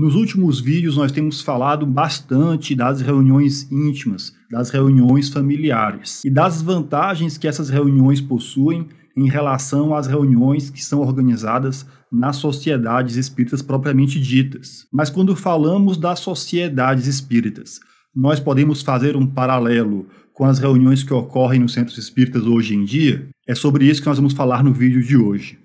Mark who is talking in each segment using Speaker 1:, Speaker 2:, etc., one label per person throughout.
Speaker 1: Nos últimos vídeos, nós temos falado bastante das reuniões íntimas, das reuniões familiares e das vantagens que essas reuniões possuem em relação às reuniões que são organizadas nas sociedades espíritas propriamente ditas. Mas quando falamos das sociedades espíritas, nós podemos fazer um paralelo com as reuniões que ocorrem nos centros espíritas hoje em dia? É sobre isso que nós vamos falar no vídeo de hoje.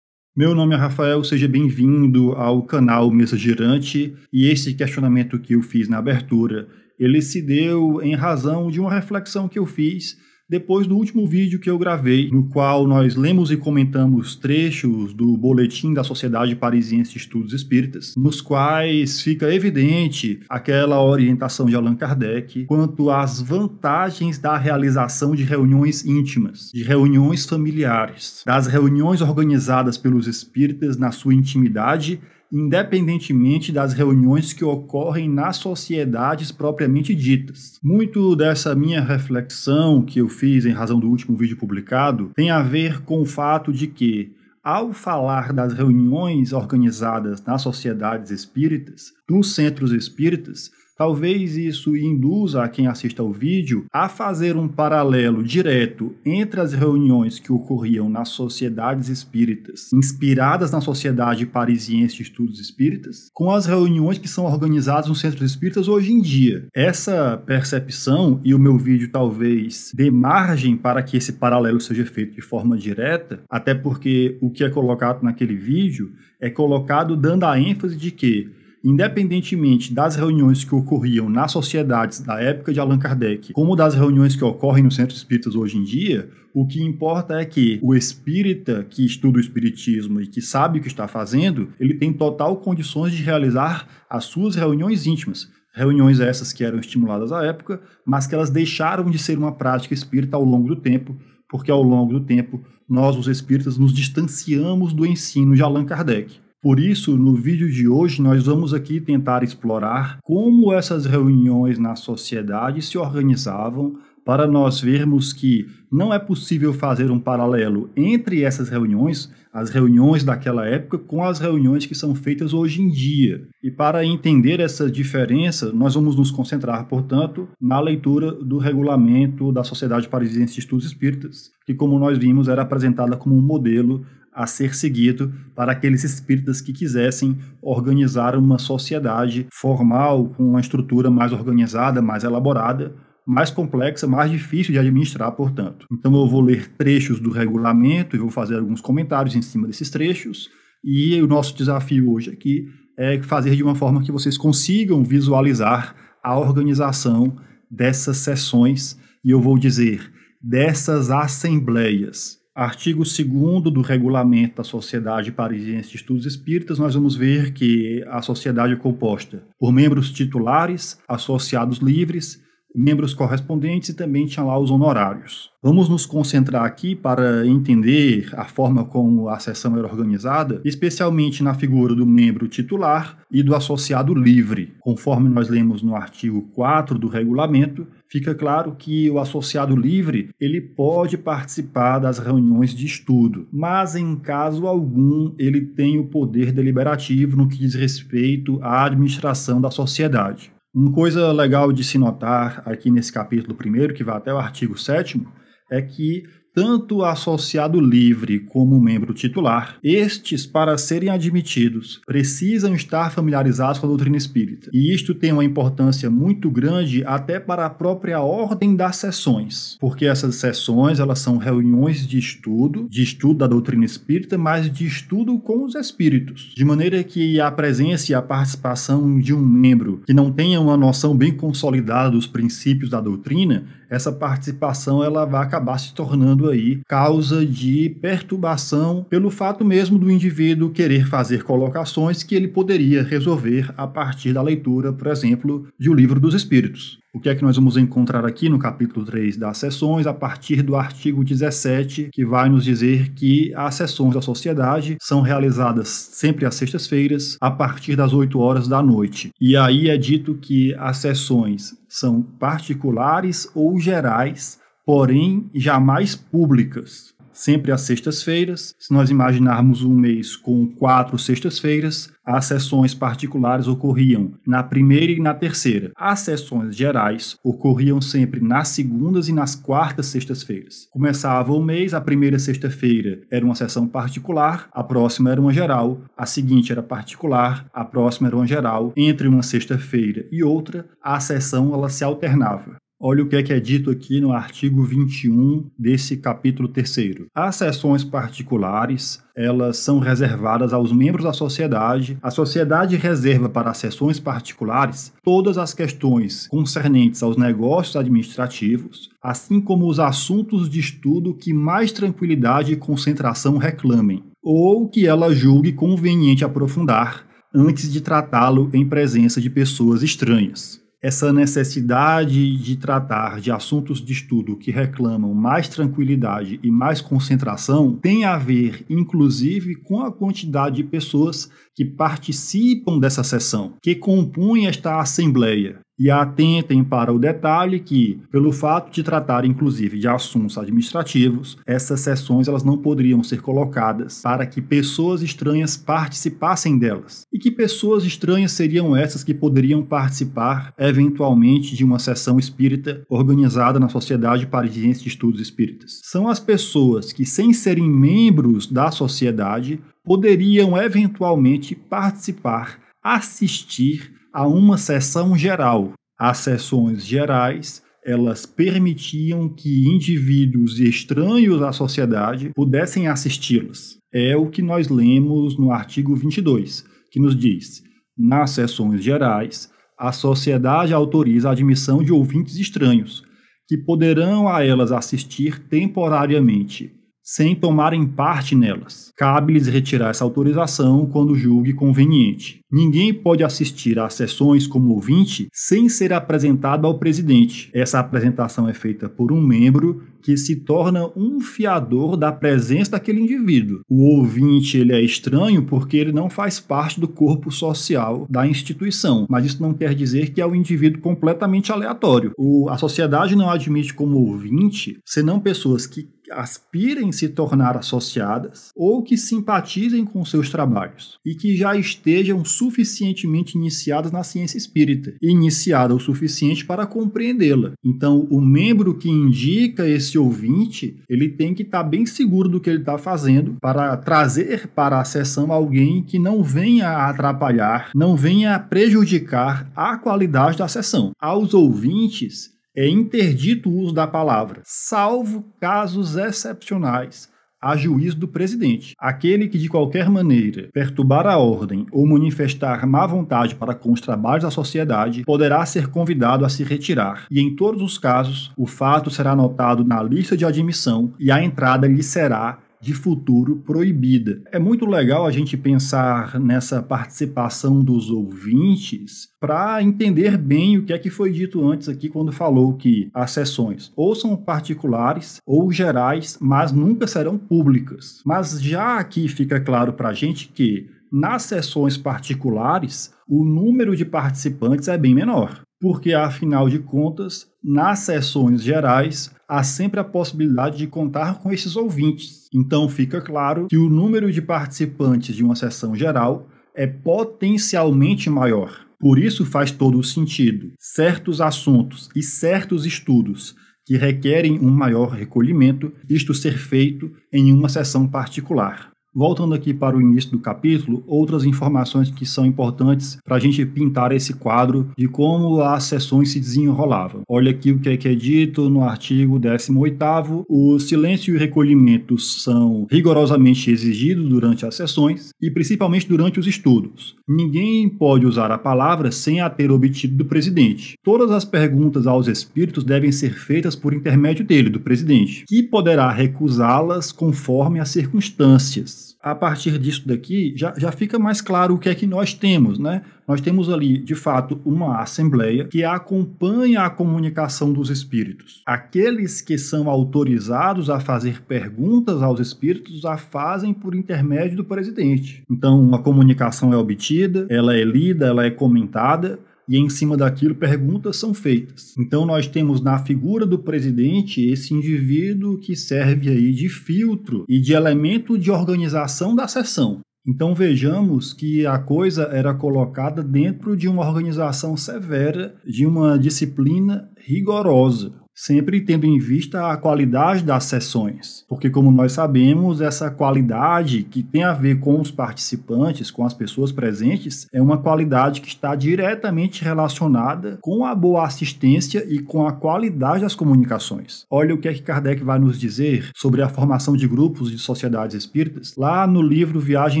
Speaker 1: Meu nome é Rafael, seja bem-vindo ao canal Mesa Girante e esse questionamento que eu fiz na abertura, ele se deu em razão de uma reflexão que eu fiz depois do último vídeo que eu gravei, no qual nós lemos e comentamos trechos do Boletim da Sociedade Parisiense de Estudos Espíritas, nos quais fica evidente aquela orientação de Allan Kardec quanto às vantagens da realização de reuniões íntimas, de reuniões familiares, das reuniões organizadas pelos espíritas na sua intimidade independentemente das reuniões que ocorrem nas sociedades propriamente ditas. Muito dessa minha reflexão que eu fiz em razão do último vídeo publicado tem a ver com o fato de que, ao falar das reuniões organizadas nas sociedades espíritas, nos centros espíritas, Talvez isso induza a quem assista ao vídeo a fazer um paralelo direto entre as reuniões que ocorriam nas sociedades espíritas, inspiradas na Sociedade Parisiense de Estudos Espíritas, com as reuniões que são organizadas nos centros espíritas hoje em dia. Essa percepção, e o meu vídeo talvez dê margem para que esse paralelo seja feito de forma direta, até porque o que é colocado naquele vídeo é colocado dando a ênfase de que independentemente das reuniões que ocorriam nas sociedades da época de Allan Kardec, como das reuniões que ocorrem nos centros espíritas hoje em dia, o que importa é que o espírita que estuda o espiritismo e que sabe o que está fazendo, ele tem total condições de realizar as suas reuniões íntimas. Reuniões essas que eram estimuladas à época, mas que elas deixaram de ser uma prática espírita ao longo do tempo, porque ao longo do tempo nós, os espíritas, nos distanciamos do ensino de Allan Kardec. Por isso, no vídeo de hoje, nós vamos aqui tentar explorar como essas reuniões na sociedade se organizavam para nós vermos que não é possível fazer um paralelo entre essas reuniões, as reuniões daquela época, com as reuniões que são feitas hoje em dia. E para entender essa diferença, nós vamos nos concentrar, portanto, na leitura do regulamento da Sociedade Parisiense de Estudos Espíritas, que, como nós vimos, era apresentada como um modelo a ser seguido para aqueles espíritas que quisessem organizar uma sociedade formal, com uma estrutura mais organizada, mais elaborada, mais complexa, mais difícil de administrar, portanto. Então eu vou ler trechos do regulamento e vou fazer alguns comentários em cima desses trechos. E o nosso desafio hoje aqui é fazer de uma forma que vocês consigam visualizar a organização dessas sessões e eu vou dizer dessas assembleias. Artigo 2 do regulamento da Sociedade Parisiense de Estudos Espíritas, nós vamos ver que a sociedade é composta por membros titulares, associados livres membros correspondentes e também tinha lá os honorários. Vamos nos concentrar aqui para entender a forma como a sessão era organizada, especialmente na figura do membro titular e do associado livre. Conforme nós lemos no artigo 4 do regulamento, fica claro que o associado livre, ele pode participar das reuniões de estudo, mas em caso algum ele tem o poder deliberativo no que diz respeito à administração da sociedade. Uma coisa legal de se notar aqui nesse capítulo primeiro, que vai até o artigo 7 é que tanto associado livre como membro titular, estes, para serem admitidos, precisam estar familiarizados com a doutrina espírita. E isto tem uma importância muito grande até para a própria ordem das sessões, porque essas sessões elas são reuniões de estudo, de estudo da doutrina espírita, mas de estudo com os espíritos, de maneira que a presença e a participação de um membro que não tenha uma noção bem consolidada dos princípios da doutrina, essa participação ela vai acabar se tornando aí causa de perturbação pelo fato mesmo do indivíduo querer fazer colocações que ele poderia resolver a partir da leitura, por exemplo, de O Livro dos Espíritos. O que é que nós vamos encontrar aqui no capítulo 3 das sessões, a partir do artigo 17, que vai nos dizer que as sessões da sociedade são realizadas sempre às sextas-feiras, a partir das 8 horas da noite. E aí é dito que as sessões são particulares ou gerais porém jamais públicas. Sempre às sextas-feiras, se nós imaginarmos um mês com quatro sextas-feiras, as sessões particulares ocorriam na primeira e na terceira. As sessões gerais ocorriam sempre nas segundas e nas quartas sextas-feiras. Começava o mês, a primeira sexta-feira era uma sessão particular, a próxima era uma geral, a seguinte era particular, a próxima era uma geral. Entre uma sexta-feira e outra, a sessão ela se alternava. Olha o que é, que é dito aqui no artigo 21 desse capítulo 3. As sessões particulares, elas são reservadas aos membros da sociedade. A sociedade reserva para as sessões particulares todas as questões concernentes aos negócios administrativos, assim como os assuntos de estudo que mais tranquilidade e concentração reclamem, ou que ela julgue conveniente aprofundar antes de tratá-lo em presença de pessoas estranhas essa necessidade de tratar de assuntos de estudo que reclamam mais tranquilidade e mais concentração tem a ver, inclusive, com a quantidade de pessoas que participam dessa sessão, que compõem esta assembleia e atentem para o detalhe que, pelo fato de tratar inclusive de assuntos administrativos, essas sessões elas não poderiam ser colocadas para que pessoas estranhas participassem delas. E que pessoas estranhas seriam essas que poderiam participar eventualmente de uma sessão espírita organizada na Sociedade Parisiense de Estudos Espíritas? São as pessoas que, sem serem membros da sociedade, poderiam eventualmente participar, assistir a uma sessão geral. As sessões gerais elas permitiam que indivíduos estranhos à sociedade pudessem assisti-las. É o que nós lemos no artigo 22, que nos diz: nas sessões gerais, a sociedade autoriza a admissão de ouvintes estranhos, que poderão a elas assistir temporariamente, sem tomarem parte nelas. Cabe-lhes retirar essa autorização quando julgue conveniente. Ninguém pode assistir às sessões como ouvinte sem ser apresentado ao presidente. Essa apresentação é feita por um membro que se torna um fiador da presença daquele indivíduo. O ouvinte ele é estranho porque ele não faz parte do corpo social da instituição, mas isso não quer dizer que é um indivíduo completamente aleatório. O, a sociedade não admite como ouvinte senão pessoas que aspirem se tornar associadas ou que simpatizem com seus trabalhos e que já estejam suficientemente iniciadas na ciência espírita, iniciada o suficiente para compreendê-la. Então, o membro que indica esse ouvinte, ele tem que estar tá bem seguro do que ele está fazendo para trazer para a sessão alguém que não venha a atrapalhar, não venha a prejudicar a qualidade da sessão. Aos ouvintes, é interdito o uso da palavra, salvo casos excepcionais, a juízo do presidente. Aquele que de qualquer maneira perturbar a ordem ou manifestar má vontade para com os trabalhos da sociedade poderá ser convidado a se retirar, e em todos os casos, o fato será anotado na lista de admissão e a entrada lhe será de futuro proibida. É muito legal a gente pensar nessa participação dos ouvintes para entender bem o que é que foi dito antes aqui quando falou que as sessões ou são particulares ou gerais, mas nunca serão públicas. Mas já aqui fica claro para a gente que nas sessões particulares o número de participantes é bem menor, porque afinal de contas, nas sessões gerais há sempre a possibilidade de contar com esses ouvintes. Então fica claro que o número de participantes de uma sessão geral é potencialmente maior. Por isso faz todo o sentido certos assuntos e certos estudos que requerem um maior recolhimento, isto ser feito em uma sessão particular. Voltando aqui para o início do capítulo, outras informações que são importantes para a gente pintar esse quadro de como as sessões se desenrolavam. Olha aqui o que é, que é dito no artigo 18 o silêncio e recolhimento são rigorosamente exigidos durante as sessões e principalmente durante os estudos. Ninguém pode usar a palavra sem a ter obtido do presidente. Todas as perguntas aos espíritos devem ser feitas por intermédio dele, do presidente, que poderá recusá-las conforme as circunstâncias a partir disso daqui, já, já fica mais claro o que é que nós temos, né? Nós temos ali, de fato, uma assembleia que acompanha a comunicação dos espíritos. Aqueles que são autorizados a fazer perguntas aos espíritos a fazem por intermédio do presidente. Então, uma comunicação é obtida, ela é lida, ela é comentada, e em cima daquilo perguntas são feitas. Então nós temos na figura do presidente esse indivíduo que serve aí de filtro e de elemento de organização da sessão. Então vejamos que a coisa era colocada dentro de uma organização severa, de uma disciplina rigorosa sempre tendo em vista a qualidade das sessões, porque como nós sabemos, essa qualidade que tem a ver com os participantes, com as pessoas presentes, é uma qualidade que está diretamente relacionada com a boa assistência e com a qualidade das comunicações. Olha o que é que Kardec vai nos dizer sobre a formação de grupos de sociedades espíritas, lá no livro Viagem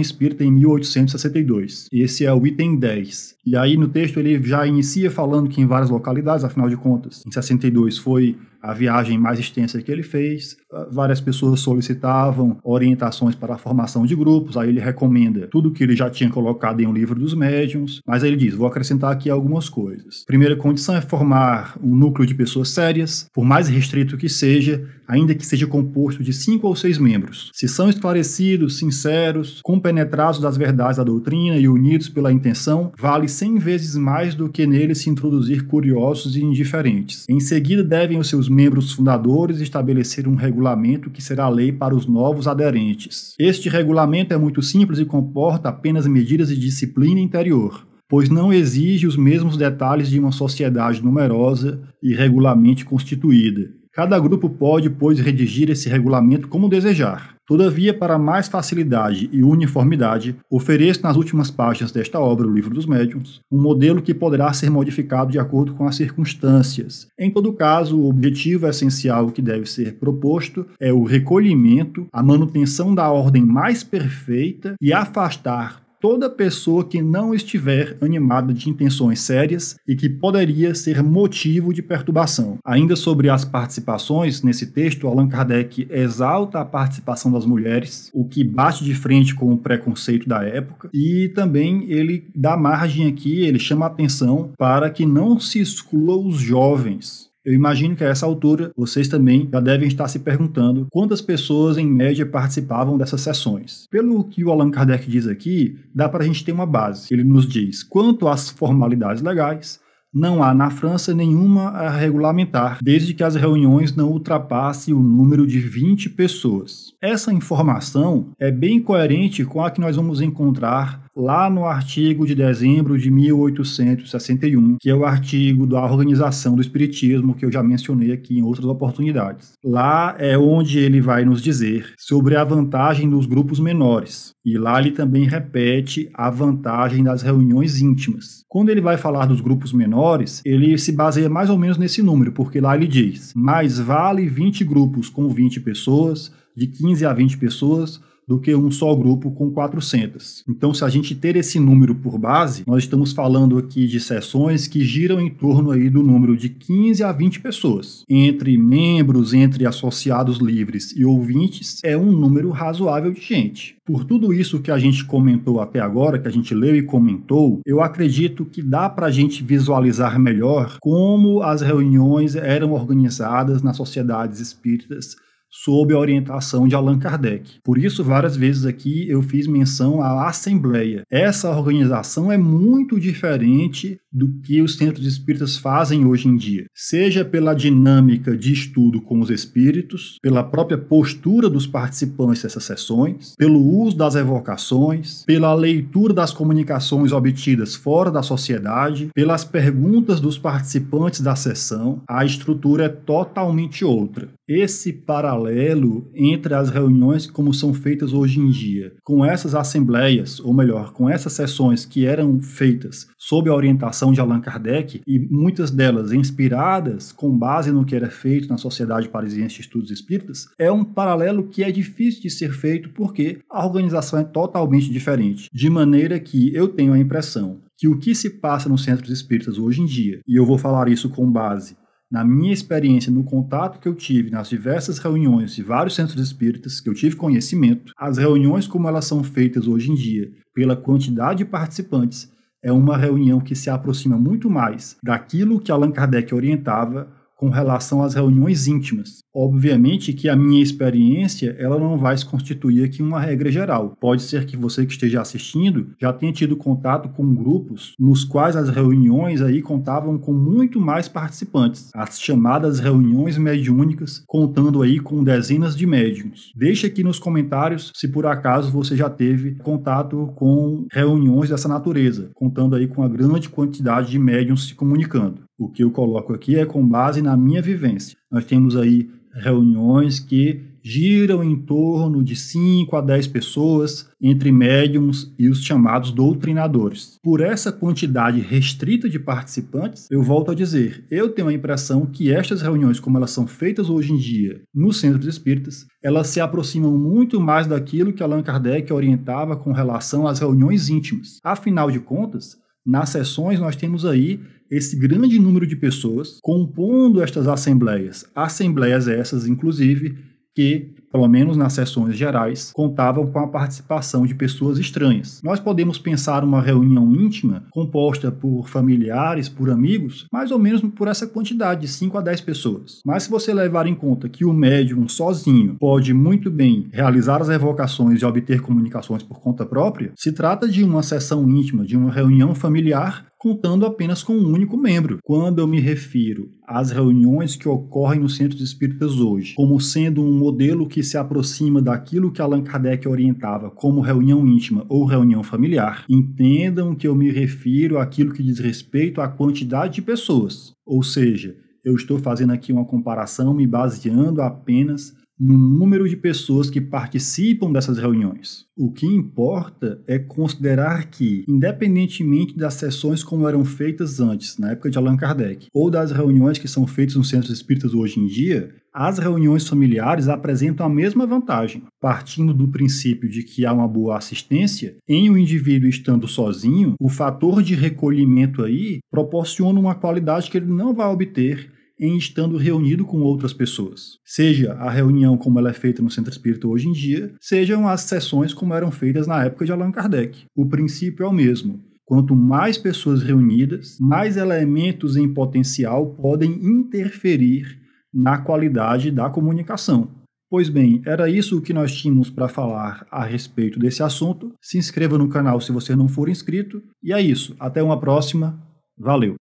Speaker 1: Espírita em 1862. Esse é o item 10. E aí no texto ele já inicia falando que em várias localidades, afinal de contas, em 62 foi Oui. a viagem mais extensa que ele fez. Várias pessoas solicitavam orientações para a formação de grupos, aí ele recomenda tudo que ele já tinha colocado em um livro dos médiums, mas aí ele diz: vou acrescentar aqui algumas coisas. Primeira condição é formar um núcleo de pessoas sérias, por mais restrito que seja, ainda que seja composto de cinco ou seis membros. Se são esclarecidos, sinceros, compenetrados das verdades da doutrina e unidos pela intenção, vale cem vezes mais do que neles se introduzir curiosos e indiferentes. Em seguida, devem os seus os membros fundadores estabeleceram um regulamento que será lei para os novos aderentes. Este regulamento é muito simples e comporta apenas medidas de disciplina interior, pois não exige os mesmos detalhes de uma sociedade numerosa e regularmente constituída. Cada grupo pode, pois, redigir esse regulamento como desejar. Todavia, para mais facilidade e uniformidade, ofereço nas últimas páginas desta obra, O Livro dos Médiuns, um modelo que poderá ser modificado de acordo com as circunstâncias. Em todo caso, o objetivo essencial que deve ser proposto é o recolhimento, a manutenção da ordem mais perfeita e afastar toda pessoa que não estiver animada de intenções sérias e que poderia ser motivo de perturbação. Ainda sobre as participações, nesse texto, Allan Kardec exalta a participação das mulheres, o que bate de frente com o preconceito da época, e também ele dá margem aqui, ele chama atenção para que não se exclua os jovens eu imagino que a essa altura vocês também já devem estar se perguntando quantas pessoas em média participavam dessas sessões. Pelo que o Allan Kardec diz aqui, dá para a gente ter uma base. Ele nos diz quanto às formalidades legais, não há na França nenhuma a regulamentar, desde que as reuniões não ultrapassem o número de 20 pessoas. Essa informação é bem coerente com a que nós vamos encontrar lá no artigo de dezembro de 1861, que é o artigo da organização do Espiritismo, que eu já mencionei aqui em outras oportunidades. Lá é onde ele vai nos dizer sobre a vantagem dos grupos menores. E lá ele também repete a vantagem das reuniões íntimas. Quando ele vai falar dos grupos menores, ele se baseia mais ou menos nesse número, porque lá ele diz: mais vale 20 grupos com 20 pessoas, de 15 a 20 pessoas, do que um só grupo com 400. Então, se a gente ter esse número por base, nós estamos falando aqui de sessões que giram em torno aí do número de 15 a 20 pessoas. Entre membros, entre associados livres e ouvintes, é um número razoável de gente. Por tudo isso que a gente comentou até agora, que a gente leu e comentou, eu acredito que dá para a gente visualizar melhor como as reuniões eram organizadas nas sociedades espíritas sob a orientação de Allan Kardec. Por isso, várias vezes aqui eu fiz menção à Assembleia. Essa organização é muito diferente do que os centros espíritas fazem hoje em dia, seja pela dinâmica de estudo com os espíritos, pela própria postura dos participantes dessas sessões, pelo uso das evocações, pela leitura das comunicações obtidas fora da sociedade, pelas perguntas dos participantes da sessão, a estrutura é totalmente outra esse paralelo entre as reuniões como são feitas hoje em dia, com essas assembleias, ou melhor, com essas sessões que eram feitas sob a orientação de Allan Kardec, e muitas delas inspiradas com base no que era feito na Sociedade Parisiense de Estudos Espíritas, é um paralelo que é difícil de ser feito porque a organização é totalmente diferente. De maneira que eu tenho a impressão que o que se passa nos centros espíritas hoje em dia, e eu vou falar isso com base na minha experiência, no contato que eu tive nas diversas reuniões de vários centros espíritas, que eu tive conhecimento, as reuniões como elas são feitas hoje em dia, pela quantidade de participantes, é uma reunião que se aproxima muito mais daquilo que Allan Kardec orientava com relação às reuniões íntimas, Obviamente que a minha experiência, ela não vai se constituir aqui uma regra geral. Pode ser que você que esteja assistindo já tenha tido contato com grupos nos quais as reuniões aí contavam com muito mais participantes, as chamadas reuniões mediúnicas, contando aí com dezenas de médiums. deixe aqui nos comentários se por acaso você já teve contato com reuniões dessa natureza, contando aí com a grande quantidade de médiums se comunicando. O que eu coloco aqui é com base na minha vivência. Nós temos aí reuniões que giram em torno de 5 a 10 pessoas entre médiums e os chamados doutrinadores. Por essa quantidade restrita de participantes, eu volto a dizer, eu tenho a impressão que estas reuniões, como elas são feitas hoje em dia nos centros espíritas, elas se aproximam muito mais daquilo que Allan Kardec orientava com relação às reuniões íntimas. Afinal de contas, nas sessões nós temos aí esse grande número de pessoas compondo estas assembleias. Assembleias essas, inclusive, que, pelo menos nas sessões gerais, contavam com a participação de pessoas estranhas. Nós podemos pensar uma reunião íntima, composta por familiares, por amigos, mais ou menos por essa quantidade, de 5 a 10 pessoas. Mas se você levar em conta que o médium sozinho pode muito bem realizar as revocações e obter comunicações por conta própria, se trata de uma sessão íntima, de uma reunião familiar contando apenas com um único membro. Quando eu me refiro às reuniões que ocorrem nos centros espíritas hoje, como sendo um modelo que se aproxima daquilo que Allan Kardec orientava como reunião íntima ou reunião familiar, entendam que eu me refiro àquilo que diz respeito à quantidade de pessoas, ou seja, eu estou fazendo aqui uma comparação me baseando apenas no número de pessoas que participam dessas reuniões. O que importa é considerar que, independentemente das sessões como eram feitas antes, na época de Allan Kardec, ou das reuniões que são feitas nos centros espíritas hoje em dia, as reuniões familiares apresentam a mesma vantagem, partindo do princípio de que há uma boa assistência, em o um indivíduo estando sozinho, o fator de recolhimento aí proporciona uma qualidade que ele não vai obter em estando reunido com outras pessoas. Seja a reunião como ela é feita no centro espírita hoje em dia, sejam as sessões como eram feitas na época de Allan Kardec. O princípio é o mesmo. Quanto mais pessoas reunidas, mais elementos em potencial podem interferir na qualidade da comunicação. Pois bem, era isso que nós tínhamos para falar a respeito desse assunto. Se inscreva no canal se você não for inscrito. E é isso. Até uma próxima. Valeu!